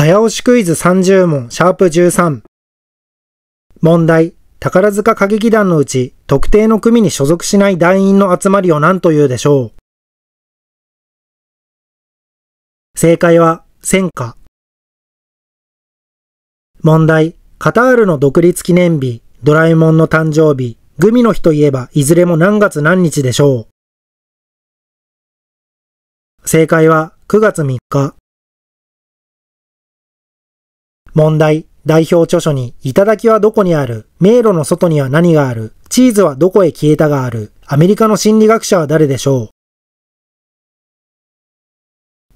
早押しクイズ30問、シャープ13。問題。宝塚歌劇団のうち、特定の組に所属しない団員の集まりを何というでしょう正解は、戦火。問題。カタールの独立記念日、ドラえもんの誕生日、グミの日といえば、いずれも何月何日でしょう正解は、9月3日。問題、代表著書に、頂はどこにある迷路の外には何があるチーズはどこへ消えたがあるアメリカの心理学者は誰でしょう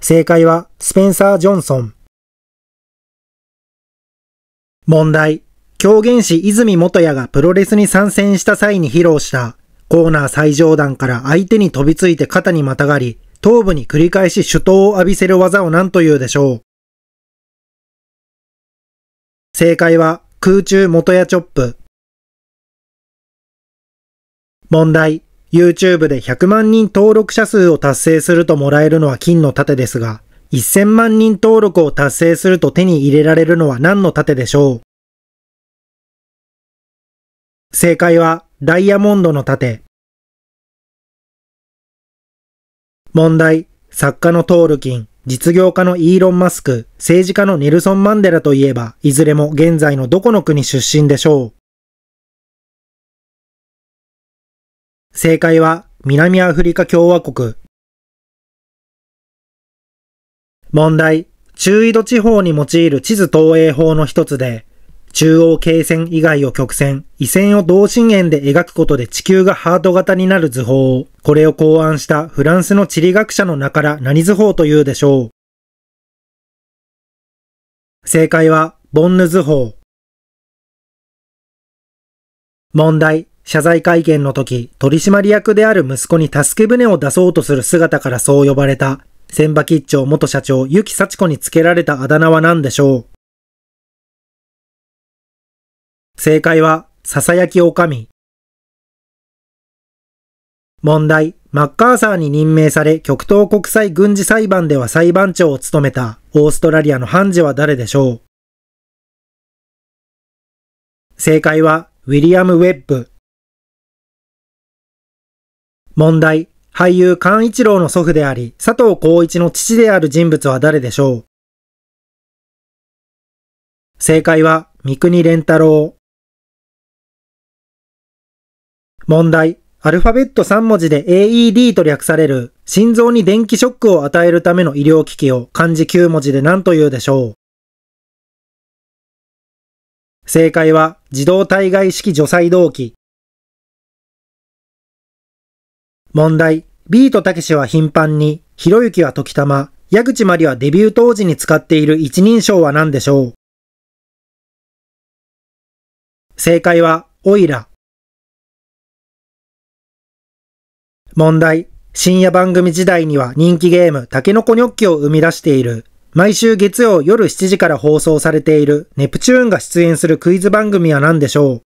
正解は、スペンサー・ジョンソン。問題。狂言師泉元也がプロレスに参戦した際に披露したコーナー最上段から相手に飛びついて肩にまたがり、頭部に繰り返し手刀を浴びせる技を何というでしょう正解は空中元屋チョップ。問題。YouTube で100万人登録者数を達成するともらえるのは金の盾ですが、1000万人登録を達成すると手に入れられるのは何の盾でしょう正解はダイヤモンドの盾。問題。作家のトールキン。実業家のイーロン・マスク、政治家のネルソン・マンデラといえば、いずれも現在のどこの国出身でしょう。正解は、南アフリカ共和国。問題。中緯度地方に用いる地図投影法の一つで、中央経線以外を曲線、緯線を同心円で描くことで地球がハート型になる図法これを考案したフランスの地理学者の名から何図法というでしょう。正解は、ボンヌ図法。問題。謝罪会見の時、取締役である息子に助け舟を出そうとする姿からそう呼ばれた、千葉吉兆元社長、ゆき幸子に付けられたあだ名は何でしょう正解は、ささやきおかみ。問題。マッカーサーに任命され、極東国際軍事裁判では裁判長を務めた、オーストラリアの判事は誰でしょう正解は、ウィリアム・ウェッブ。問題。俳優菅一郎の祖父であり、佐藤浩一の父である人物は誰でしょう正解は、三国連太郎。問題。アルファベット3文字で AED と略される心臓に電気ショックを与えるための医療機器を漢字9文字で何と言うでしょう正解は自動体外式除細動器。問題。ビートたけしは頻繁に、ひろゆきは時たま、矢口まりはデビュー当時に使っている一人称は何でしょう正解は、オイラ。問題。深夜番組時代には人気ゲーム、タケノコニョッキを生み出している。毎週月曜夜7時から放送されているネプチューンが出演するクイズ番組は何でしょう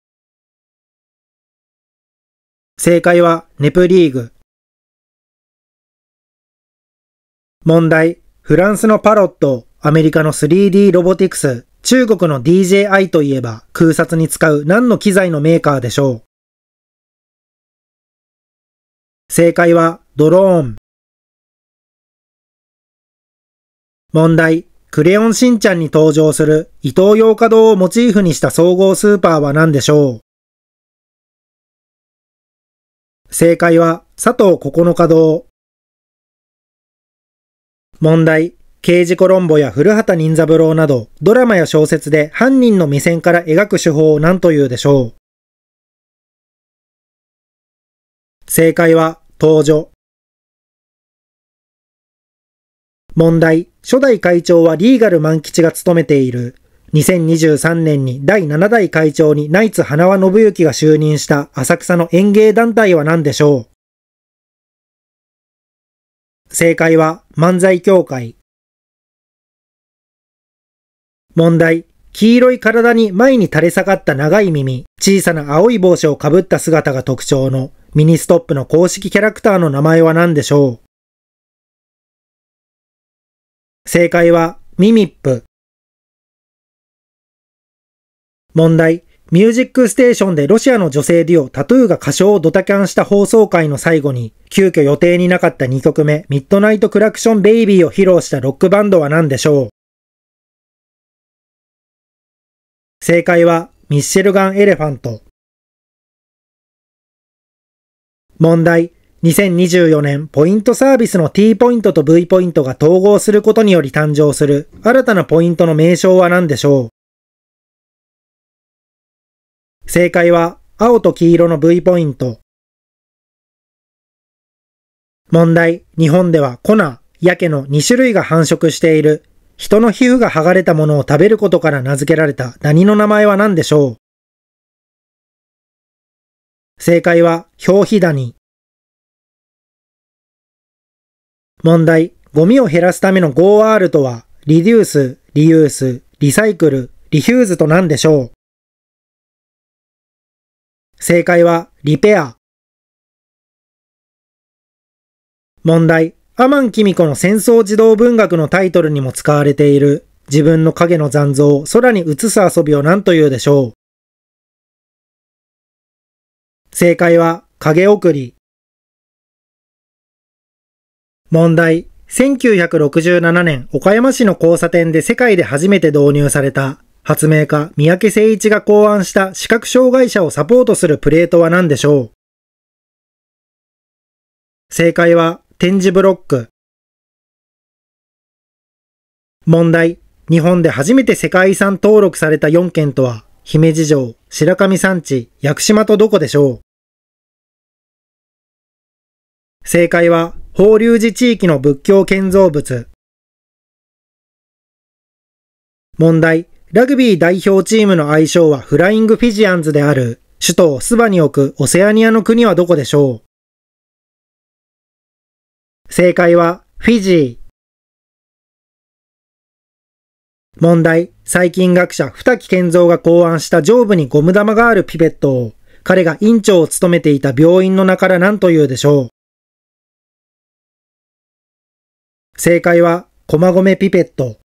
正解はネプリーグ。問題。フランスのパロット、アメリカの 3D ロボティクス、中国の DJI といえば空撮に使う何の機材のメーカーでしょう正解はドローン。問題。クレヨンしんちゃんに登場する伊東洋華堂をモチーフにした総合スーパーは何でしょう正解は佐藤九日堂。問題。刑事コロンボや古畑任三郎など、ドラマや小説で犯人の目線から描く手法を何というでしょう正解は、登場。問題。初代会長はリーガル万吉が務めている。2023年に第7代会長にナイツ花輪信之が就任した浅草の園芸団体は何でしょう正解は漫才協会。問題。黄色い体に前に垂れ下がった長い耳、小さな青い帽子をかぶった姿が特徴のミニストップの公式キャラクターの名前は何でしょう正解はミミップ。問題。ミュージックステーションでロシアの女性デュオタトゥーが歌唱をドタキャンした放送回の最後に、急遽予定になかった2曲目、ミッドナイトクラクションベイビーを披露したロックバンドは何でしょう正解は、ミッシェルガン・エレファント。問題。2024年ポイントサービスの T ポイントと V ポイントが統合することにより誕生する新たなポイントの名称は何でしょう正解は青と黄色の V ポイント。問題。日本では粉、ヤケの2種類が繁殖している。人の皮膚が剥がれたものを食べることから名付けられた何の名前は何でしょう正解は、表皮ダニ。問題。ゴミを減らすための 5R とは、リデュース、リユース、リサイクル、リフューズと何でしょう正解は、リペア。問題。アマン・キミコの戦争児童文学のタイトルにも使われている、自分の影の残像を空に映す遊びを何と言うでしょう正解は影送り。問題。1967年、岡山市の交差点で世界で初めて導入された、発明家、三宅誠一が考案した視覚障害者をサポートするプレートは何でしょう正解は、点字ブロック。問題。日本で初めて世界遺産登録された4件とは、姫路城、白神山地、屋久島とどこでしょう正解は、法隆寺地域の仏教建造物。問題。ラグビー代表チームの愛称はフライングフィジアンズである、首都スバに置くオセアニアの国はどこでしょう正解は、フィジー。問題。最近学者二木健三が考案した上部にゴム玉があるピペットを、彼が院長を務めていた病院の名から何というでしょう正解は、駒込ピペット。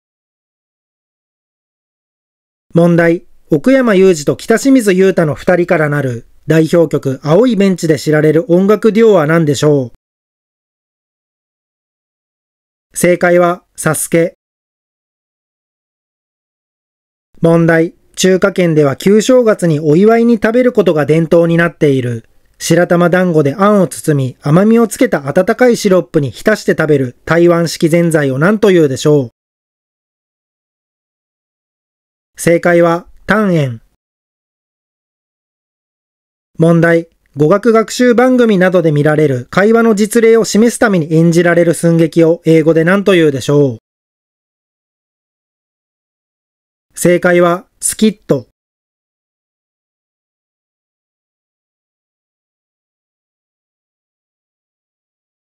問題。奥山雄二と北清水雄太の二人からなる代表曲青いベンチで知られる音楽デュオは何でしょう正解は、サスケ。問題。中華圏では旧正月にお祝いに食べることが伝統になっている。白玉団子で餡を包み、甘みをつけた温かいシロップに浸して食べる台湾式ぜんざいを何というでしょう正解は、単円。問題。語学学習番組などで見られる会話の実例を示すために演じられる寸劇を英語で何というでしょう正解は、スキット。